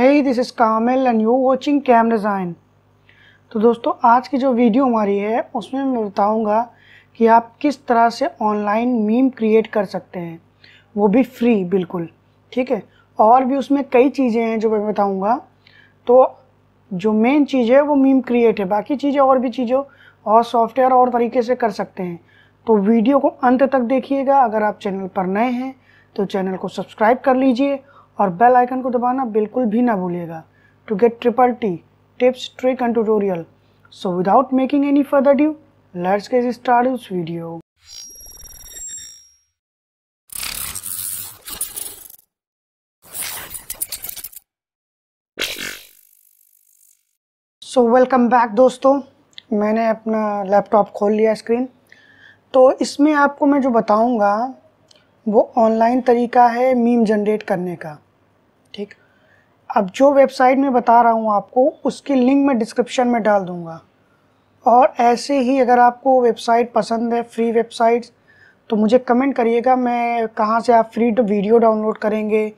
है this is Kamil and you watching cam design तो दोस्तों आज की जो वीडियो हमारी है उसमें मैं बताऊंगा कि आप किस तरह से ऑनलाइन मीम क्रिएट कर सकते हैं वो भी फ्री बिल्कुल ठीक है और भी उसमें कई चीज़ें हैं जो मैं बताऊंगा तो जो मेन चीज़ है वो मीम क्रिएट है बाकी चीज़ें और भी चीज़ों और सॉफ्टवेयर और तरीके से कर सकते हैं तो वीडियो को अंत तक देखिएगा अगर आप चैनल पर नए हैं तो चैनल को सब्सक्राइब कर लीजिए और बेल आइकन को दबाना बिल्कुल भी ना भूलिएगा to get triple T tips trick and tutorial so without making any further due let's get start this video so welcome back दोस्तों मैंने अपना लैपटॉप खोल लिया स्क्रीन तो इसमें आपको मैं जो बताऊंगा वो ऑनलाइन तरीका है मीम जनरेट करने का ठीक अब जो वेबसाइट में बता रहा हूँ आपको उसकी लिंक मैं डिस्क्रिप्शन में डाल दूँगा और ऐसे ही अगर आपको वेबसाइट पसंद है फ्री वेबसाइट तो मुझे कमेंट करिएगा मैं कहाँ से आप फ्री वीडियो डाउनलोड करेंगे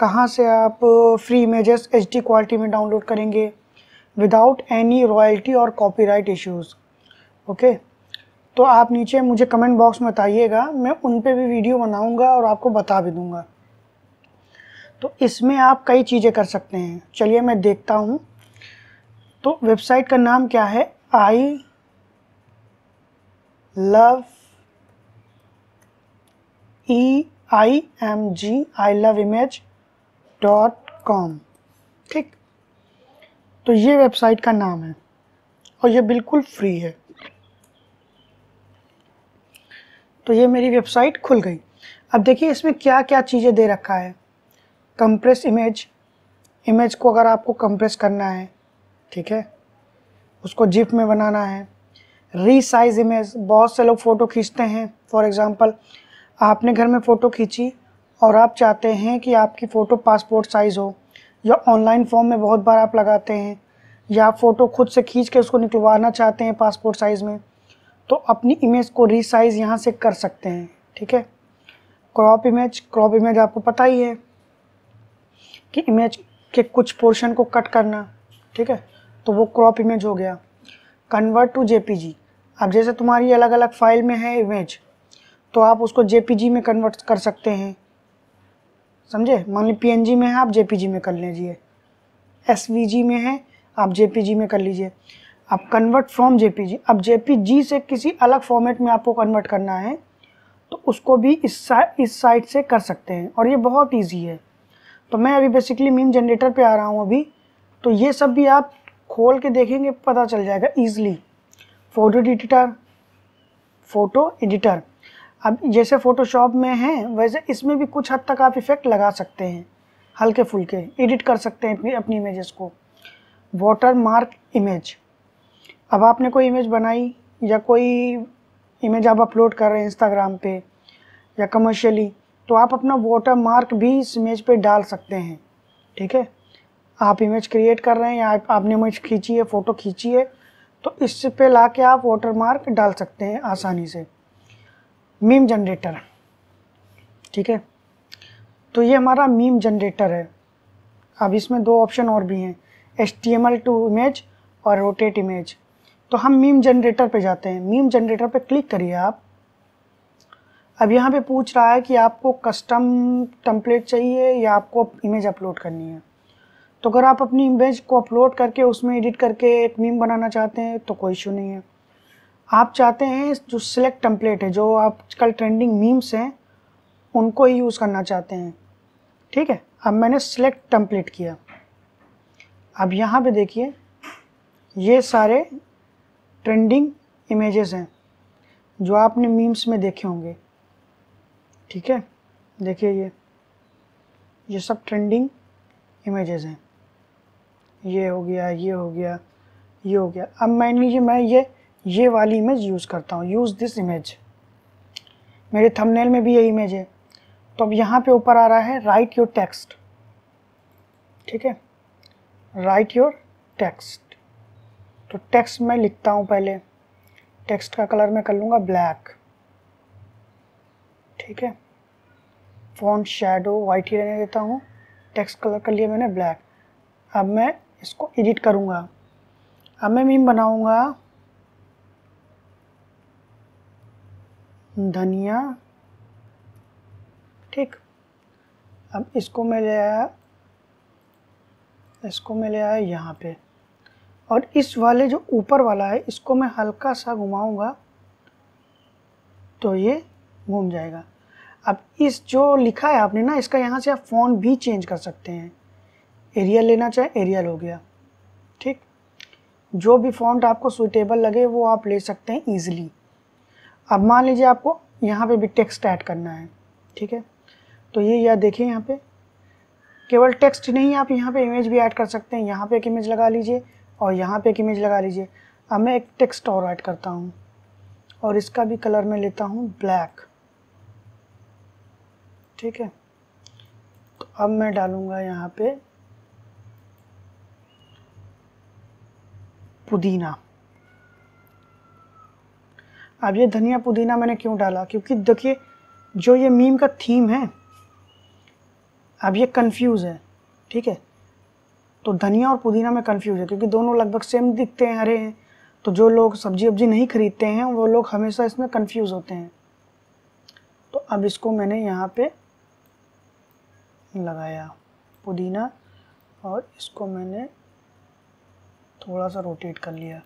कहाँ से आप फ्री इमेजेस एच क्वालिटी में डाउनलोड करेंगे विदाउट एनी रॉयल्टी और कॉपीराइट इश्यूज़ ओके तो आप नीचे मुझे कमेंट बॉक्स में बताइएगा मैं उन पर भी वीडियो बनाऊँगा और आपको बता भी दूँगा तो इसमें आप कई चीज़ें कर सकते हैं चलिए मैं देखता हूँ तो वेबसाइट का नाम क्या है I love E I M G I love image dot com ठीक तो ये वेबसाइट का नाम है और ये बिल्कुल फ्री है तो ये मेरी वेबसाइट खुल गई अब देखिए इसमें क्या क्या चीज़ें दे रखा है कंप्रेस इमेज इमेज को अगर आपको कंप्रेस करना है ठीक है उसको जिप में बनाना है रीसाइज इमेज बहुत से लोग फ़ोटो खींचते हैं फॉर एग्ज़ाम्पल आपने घर में फ़ोटो खींची और आप चाहते हैं कि आपकी फ़ोटो पासपोर्ट साइज़ हो या ऑनलाइन फॉर्म में बहुत बार आप लगाते हैं या आप फ़ोटो खुद से खींच के उसको निकलवाना चाहते हैं पासपोर्ट साइज़ में तो अपनी इमेज को रीसाइज यहाँ से कर सकते हैं ठीक है क्रॉप इमेज क्रॉप इमेज आपको पता ही है कि इमेज के कुछ पोर्शन को कट करना ठीक है तो वो क्रॉप इमेज हो गया कन्वर्ट टू जे अब जैसे तुम्हारी अलग अलग फाइल में है इमेज तो आप उसको जे में कन्वर्ट कर सकते हैं समझे मान ली पी में है आप जे में कर लीजिए एस में है आप जे में कर लीजिए आप कन्वर्ट फ्रॉम जे अब जे से किसी अलग फॉर्मेट में आपको कन्वर्ट करना है तो उसको भी इस साइड इस साइड से कर सकते हैं और ये बहुत ईजी है तो मैं अभी बेसिकली मीम जनरेटर पे आ रहा हूँ अभी तो ये सब भी आप खोल के देखेंगे पता चल जाएगा easily photo editor photo editor अब जैसे फ़ोटोशॉप में है वैसे इसमें भी कुछ हद तक आप इफ़ेक्ट लगा सकते हैं हल्के फुल्के एडिट कर सकते हैं अपनी इमेजेस को वाटर मार्क इमेज अब आपने कोई इमेज बनाई या कोई इमेज आप अपलोड कर रहे हैं इंस्टाग्राम पे या कमर्शियली तो आप अपना वाटर मार्क भी इस इमेज पे डाल सकते हैं ठीक है आप इमेज क्रिएट कर रहे हैं या आपने इमेज खींची है फ़ोटो खींची है तो इस पे ला के आप वाटर मार्क डाल सकते हैं आसानी से मीम जनरेटर ठीक है तो ये हमारा मीम जनरेटर है अब इसमें दो ऑप्शन और भी हैं H T M L to image और रोटेट इमेज तो हम मीम जनरेटर पे जाते हैं मीम जनरेटर पे क्लिक करिए आप अब यहाँ पे पूछ रहा है कि आपको कस्टम टम्पलेट चाहिए या आपको इमेज अपलोड करनी है तो अगर आप अपनी इमेज को अपलोड करके उसमें एडिट करके एक मीम बनाना चाहते हैं तो कोई इशू नहीं है आप चाहते हैं जो सिलेक्ट टम्पलेट है जो आजकल ट्रेंडिंग मीम्स हैं उनको ही यूज़ करना चाहते हैं ठीक है अब मैंने सिलेक्ट टम्पलेट किया अब यहाँ पे देखिए ये सारे ट्रेंडिंग इमेजेस हैं जो आपने मीम्स में देखे होंगे ठीक है देखिए ये ये सब ट्रेंडिंग इमेजेस हैं ये हो गया ये हो गया ये हो गया अब मान लीजिए मैं ये ये वाली इमेज यूज़ करता हूँ यूज़ दिस इमेज मेरे थंबनेल में भी ये इमेज है तो अब यहाँ पे ऊपर आ रहा है राइट योर टेक्स्ट ठीक है राइट योर टेक्स्ट तो टेक्स्ट मैं लिखता हूँ पहले टेक्स्ट का कलर मैं कर लूँगा ब्लैक ठीक है फ़ॉन्ट शेडो वाइट ही रहने देता हूँ टेक्स्ट कलर कर लिया मैंने ब्लैक अब मैं इसको एडिट करूँगा अब मैं मीम बनाऊँगा धनिया ठीक अब इसको मैं ले आया इसको मैं ले आया यहाँ पे और इस वाले जो ऊपर वाला है इसको मैं हल्का सा घुमाऊँगा तो ये घूम जाएगा अब इस जो लिखा है आपने ना इसका यहाँ से आप फोन भी चेंज कर सकते हैं एरियल लेना चाहे एरियल हो गया ठीक जो भी फॉन्ट आपको सुटेबल लगे वो आप ले सकते हैं ईजिली अब मान लीजिए आपको यहाँ पे भी टेक्स्ट ऐड करना है ठीक है तो ये यह देखिए यहाँ पे केवल टेक्स्ट नहीं आप यहाँ पे इमेज भी ऐड कर सकते हैं यहाँ पे एक इमेज लगा लीजिए और यहाँ पे एक इमेज लगा लीजिए अब मैं एक टेक्स्ट और ऐड करता हूँ और इसका भी कलर मैं लेता हूँ ब्लैक ठीक है तो अब मैं डालूंगा यहाँ पे पुदीना अब ये धनिया पुदीना मैंने क्यों डाला क्योंकि देखिए जो ये मीम का थीम है अब ये कंफ्यूज है ठीक है तो धनिया और पुदीना में कंफ्यूज है क्योंकि दोनों लगभग सेम दिखते हैं हरे हैं तो जो लोग सब्जी वब्जी नहीं खरीदते हैं वो लोग हमेशा इसमें कंफ्यूज होते हैं तो अब इसको मैंने यहाँ पे लगाया पुदीना और इसको मैंने थोड़ा सा रोटेट कर लिया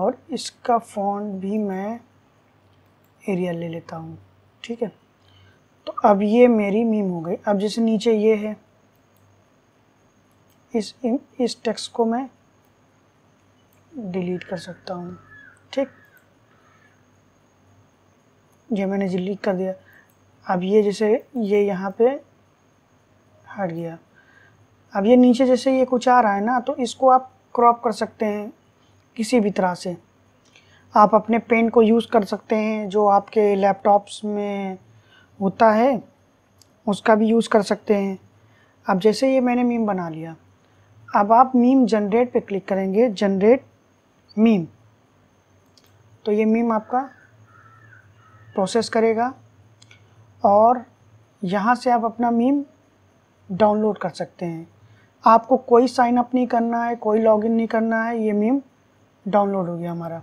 और इसका फॉन्ट भी मैं एरिया ले लेता हूँ ठीक है तो अब ये मेरी मीम हो गई अब जैसे नीचे ये है इस इस टेक्स्ट को मैं डिलीट कर सकता हूँ ठीक ये मैंने डिलीट कर दिया अब ये जैसे ये यहाँ पे हट गया अब ये नीचे जैसे ये कुछ आ रहा है ना तो इसको आप क्रॉप कर सकते हैं किसी भी तरह से आप अपने पेन को यूज़ कर सकते हैं जो आपके लैपटॉप्स में होता है उसका भी यूज़ कर सकते हैं अब जैसे ये मैंने मीम बना लिया अब आप मीम जनरेट पे क्लिक करेंगे जनरेट मीम तो ये मीम आपका प्रोसेस करेगा और यहाँ से आप अपना मीम डाउनलोड कर सकते हैं आपको कोई साइन अप नहीं करना है कोई लॉगिन नहीं करना है ये मीम डाउनलोड हो गया हमारा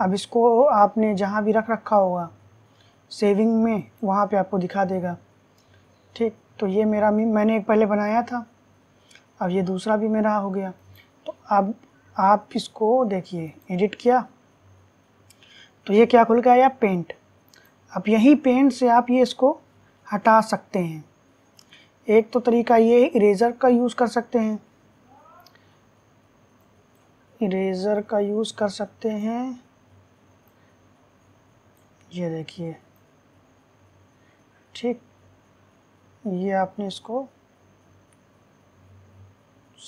अब इसको आपने जहाँ भी रख रखा होगा सेविंग में वहाँ पे आपको दिखा देगा ठीक तो ये मेरा मीम मैंने एक पहले बनाया था अब ये दूसरा भी मेरा हो गया तो अब आप इसको देखिए एडिट किया तो ये क्या खुल गया पेंट अब यही पेंट से आप ये इसको हटा सकते हैं एक तो तरीका ये इरेज़र का यूज़ कर सकते हैं इरेज़र का यूज़ कर सकते हैं ये देखिए ठीक ये आपने इसको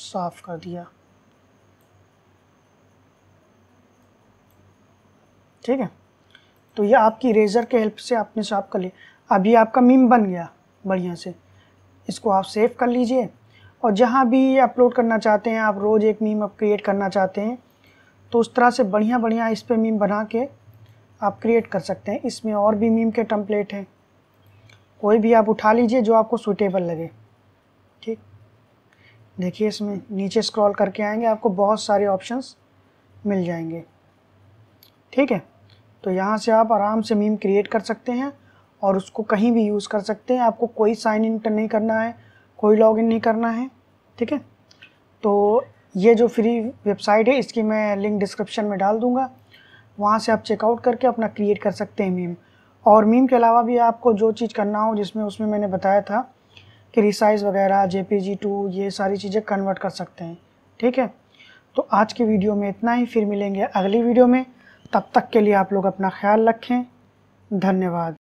साफ़ कर दिया ठीक है तो ये आपकी इरेज़र के हेल्प से आपने साफ़ कर लिया अब ये आपका मीम बन गया बढ़िया से इसको आप सेव कर लीजिए और जहाँ भी अपलोड करना चाहते हैं आप रोज़ एक मीम आप क्रिएट करना चाहते हैं तो उस तरह से बढ़िया बढ़िया इस पर मीम बना के आप क्रिएट कर सकते हैं इसमें और भी मीम के टम्पलेट हैं कोई भी आप उठा लीजिए जो आपको सूटेबल लगे ठीक देखिए इसमें नीचे स्क्रॉल करके आएंगे आपको बहुत सारे ऑप्शंस मिल जाएंगे ठीक है तो यहाँ से आप आराम से मीम क्रिएट कर सकते हैं और उसको कहीं भी यूज़ कर सकते हैं आपको कोई साइन इन नहीं करना है कोई लॉग इन नहीं करना है ठीक है तो ये जो फ्री वेबसाइट है इसकी मैं लिंक डिस्क्रिप्शन में डाल दूँगा वहाँ से आप चेकआउट करके अपना क्रिएट कर सकते हैं मीम और मीम के अलावा भी आपको जो चीज़ करना हो जिसमें उसमें मैंने बताया था कि रिसाइज वगैरह जे पी जी टू ये सारी चीज़ें कन्वर्ट कर सकते हैं ठीक है तो आज की वीडियो में इतना ही फिर मिलेंगे अगली वीडियो में तब तक के लिए आप लोग अपना ख्याल रखें धन्यवाद